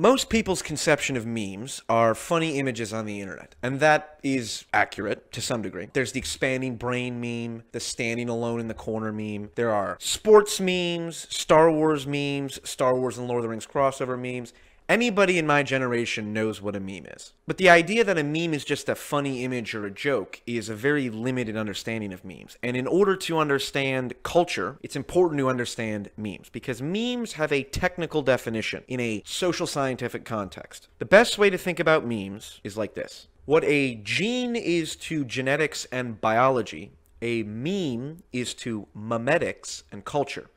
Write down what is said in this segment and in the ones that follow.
most people's conception of memes are funny images on the internet, and that is accurate to some degree. There's the expanding brain meme, the standing alone in the corner meme. There are sports memes, Star Wars memes, Star Wars and Lord of the Rings crossover memes, Anybody in my generation knows what a meme is. But the idea that a meme is just a funny image or a joke is a very limited understanding of memes. And in order to understand culture, it's important to understand memes because memes have a technical definition in a social scientific context. The best way to think about memes is like this. What a gene is to genetics and biology, a meme is to memetics and culture.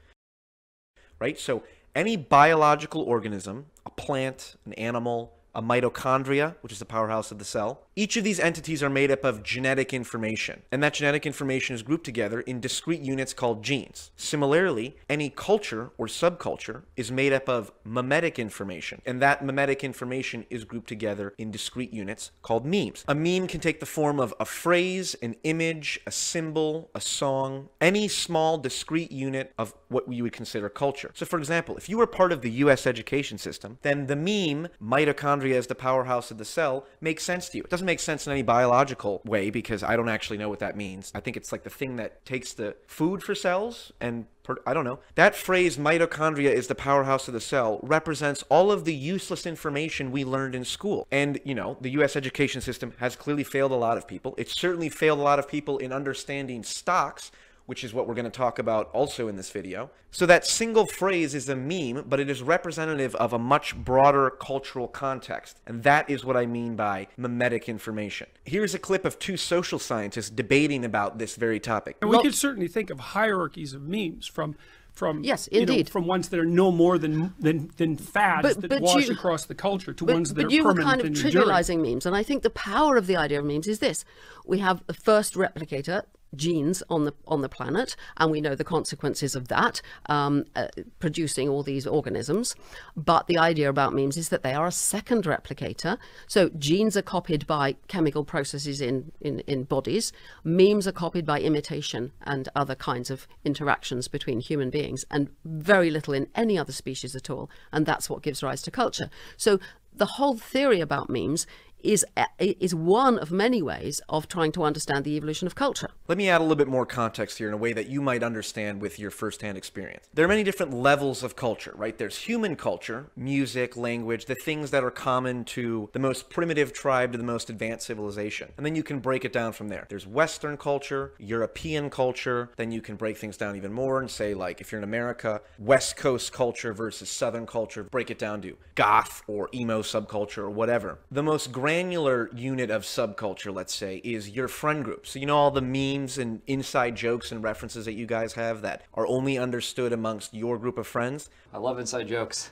Right? So any biological organism, a plant, an animal, a mitochondria, which is the powerhouse of the cell. Each of these entities are made up of genetic information, and that genetic information is grouped together in discrete units called genes. Similarly, any culture or subculture is made up of memetic information, and that memetic information is grouped together in discrete units called memes. A meme can take the form of a phrase, an image, a symbol, a song, any small discrete unit of what we would consider culture. So for example, if you were part of the US education system, then the meme mitochondria mitochondria as the powerhouse of the cell makes sense to you. It doesn't make sense in any biological way because I don't actually know what that means. I think it's like the thing that takes the food for cells and I don't know. That phrase, mitochondria is the powerhouse of the cell, represents all of the useless information we learned in school. And, you know, the US education system has clearly failed a lot of people. It certainly failed a lot of people in understanding stocks which is what we're going to talk about also in this video. So that single phrase is a meme, but it is representative of a much broader cultural context. And that is what I mean by memetic information. Here's a clip of two social scientists debating about this very topic. And we well, could certainly think of hierarchies of memes from from yes, indeed, you know, from ones that are no more than than, than fads but, that but wash you, across the culture to but, ones that but are you permanent were kind of trivializing enduring. memes, and I think the power of the idea of memes is this: we have the first replicator, genes on the on the planet, and we know the consequences of that, um, uh, producing all these organisms. But the idea about memes is that they are a second replicator. So genes are copied by chemical processes in in, in bodies. Memes are copied by imitation and other kinds of interactions between human beings, and very little in any other species at all. And that's what gives rise to culture. So the whole theory about memes is uh, is one of many ways of trying to understand the evolution of culture. Let me add a little bit more context here in a way that you might understand with your firsthand experience. There are many different levels of culture, right? There's human culture, music, language, the things that are common to the most primitive tribe to the most advanced civilization. And then you can break it down from there. There's Western culture, European culture, then you can break things down even more and say like if you're in America, West Coast culture versus Southern culture, break it down to goth or emo subculture or whatever. The most grand granular unit of subculture, let's say, is your friend group. So, you know, all the memes and inside jokes and references that you guys have that are only understood amongst your group of friends. I love inside jokes.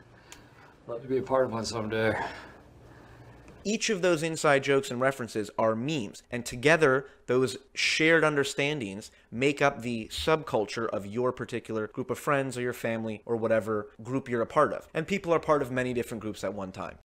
Love to be a part of one someday. Each of those inside jokes and references are memes, and together those shared understandings make up the subculture of your particular group of friends or your family or whatever group you're a part of. And people are part of many different groups at one time.